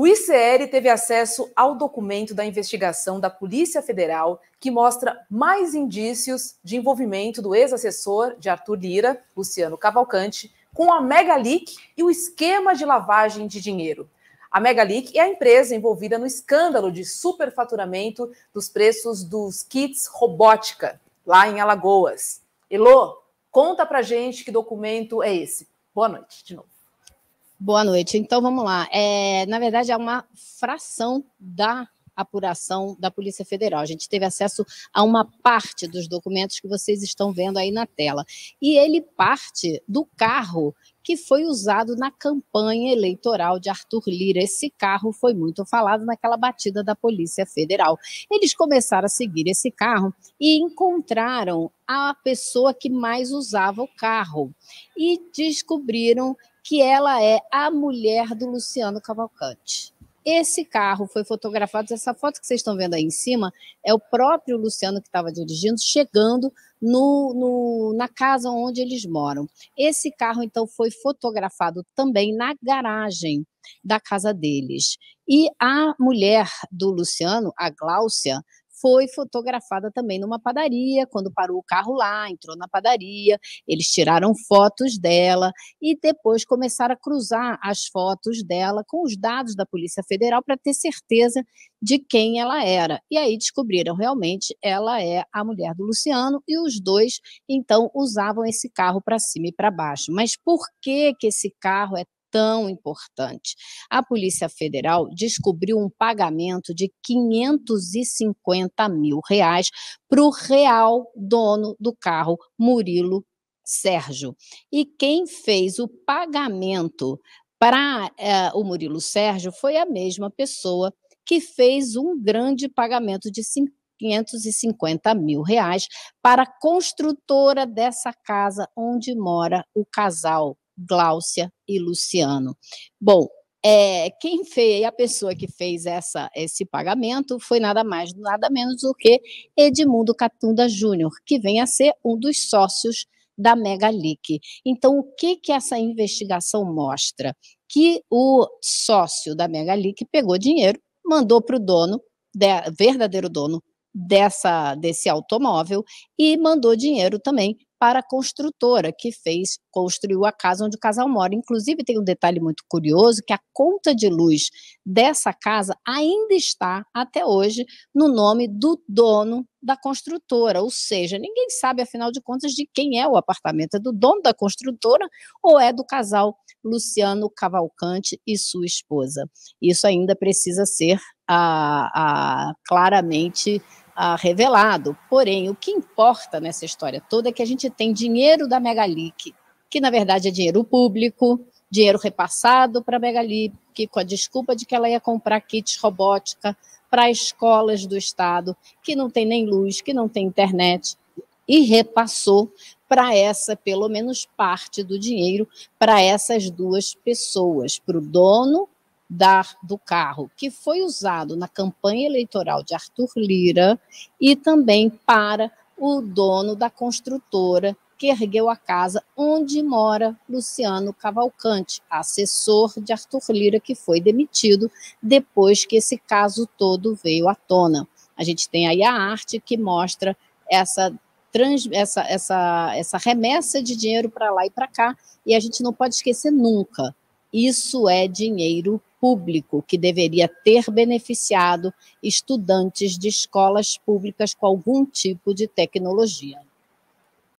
O ICL teve acesso ao documento da investigação da Polícia Federal que mostra mais indícios de envolvimento do ex-assessor de Arthur Lira, Luciano Cavalcante, com a Megaleak e o esquema de lavagem de dinheiro. A Megaleak é a empresa envolvida no escândalo de superfaturamento dos preços dos kits robótica, lá em Alagoas. Elô, conta pra gente que documento é esse. Boa noite de novo. Boa noite. Então vamos lá. É, na verdade, é uma fração da apuração da Polícia Federal. A gente teve acesso a uma parte dos documentos que vocês estão vendo aí na tela. E ele parte do carro que foi usado na campanha eleitoral de Arthur Lira. Esse carro foi muito falado naquela batida da Polícia Federal. Eles começaram a seguir esse carro e encontraram a pessoa que mais usava o carro e descobriram que ela é a mulher do Luciano Cavalcante. Esse carro foi fotografado, essa foto que vocês estão vendo aí em cima é o próprio Luciano que estava dirigindo, chegando no, no, na casa onde eles moram. Esse carro, então, foi fotografado também na garagem da casa deles. E a mulher do Luciano, a Gláucia, foi fotografada também numa padaria, quando parou o carro lá, entrou na padaria, eles tiraram fotos dela e depois começaram a cruzar as fotos dela com os dados da Polícia Federal para ter certeza de quem ela era. E aí descobriram realmente ela é a mulher do Luciano e os dois então usavam esse carro para cima e para baixo. Mas por que que esse carro é tão importante. A Polícia Federal descobriu um pagamento de 550 mil reais para o real dono do carro, Murilo Sérgio. E quem fez o pagamento para eh, o Murilo Sérgio foi a mesma pessoa que fez um grande pagamento de 50 550 mil reais para a construtora dessa casa onde mora o casal Gláucia e Luciano. Bom, é, quem fez, a pessoa que fez essa, esse pagamento foi nada mais, nada menos do que Edmundo Catunda Júnior, que vem a ser um dos sócios da Megalic. Então, o que, que essa investigação mostra? Que o sócio da Megalic pegou dinheiro, mandou para o dono, de, verdadeiro dono dessa desse automóvel, e mandou dinheiro também para a construtora que fez, construiu a casa onde o casal mora. Inclusive, tem um detalhe muito curioso que a conta de luz dessa casa ainda está até hoje no nome do dono da construtora, ou seja, ninguém sabe afinal de contas de quem é o apartamento, é do dono da construtora ou é do casal Luciano Cavalcante e sua esposa. Isso ainda precisa ser ah, ah, claramente ah, revelado. Porém, o que importa nessa história toda é que a gente tem dinheiro da Megalic, que na verdade é dinheiro público, dinheiro repassado para a Megalic, com a desculpa de que ela ia comprar kits robótica para escolas do Estado, que não tem nem luz, que não tem internet, e repassou para essa, pelo menos parte do dinheiro, para essas duas pessoas, para o dono dar do carro, que foi usado na campanha eleitoral de Arthur Lira e também para o dono da construtora que ergueu a casa onde mora Luciano Cavalcante, assessor de Arthur Lira, que foi demitido depois que esse caso todo veio à tona. A gente tem aí a arte que mostra essa Trans, essa, essa, essa remessa de dinheiro para lá e para cá, e a gente não pode esquecer nunca: isso é dinheiro público que deveria ter beneficiado estudantes de escolas públicas com algum tipo de tecnologia.